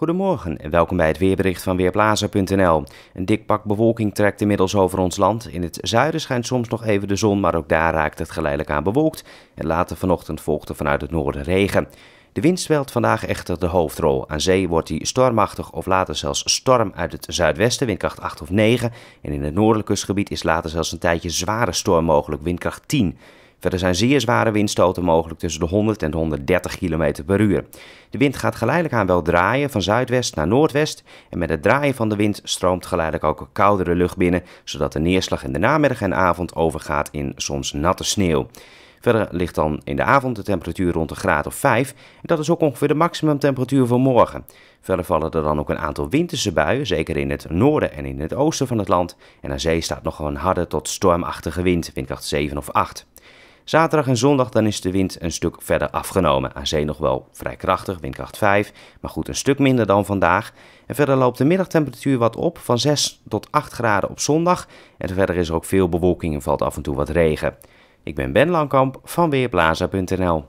Goedemorgen en welkom bij het weerbericht van Weerplaza.nl. Een dik pak bewolking trekt inmiddels over ons land. In het zuiden schijnt soms nog even de zon, maar ook daar raakt het geleidelijk aan bewolkt. En later vanochtend volgt er vanuit het noorden regen. De wind speelt vandaag echter de hoofdrol. Aan zee wordt die stormachtig of later zelfs storm uit het zuidwesten, windkracht 8 of 9. En in het noordelijk kustgebied is later zelfs een tijdje zware storm mogelijk, windkracht 10. Verder zijn zeer zware windstoten mogelijk tussen de 100 en de 130 km per uur. De wind gaat geleidelijk aan wel draaien van zuidwest naar noordwest en met het draaien van de wind stroomt geleidelijk ook koudere lucht binnen, zodat de neerslag in de namiddag en avond overgaat in soms natte sneeuw. Verder ligt dan in de avond de temperatuur rond een graad of 5. En dat is ook ongeveer de maximumtemperatuur voor morgen. Verder vallen er dan ook een aantal winterse buien, zeker in het noorden en in het oosten van het land. En aan zee staat nog een harde tot stormachtige wind, windkracht 7 of 8. Zaterdag en zondag dan is de wind een stuk verder afgenomen. Aan zee nog wel vrij krachtig, windkracht 5, maar goed een stuk minder dan vandaag. En verder loopt de middagtemperatuur wat op, van 6 tot 8 graden op zondag. En verder is er ook veel bewolking en valt af en toe wat regen. Ik ben Ben Langkamp van Weerblaza.nl.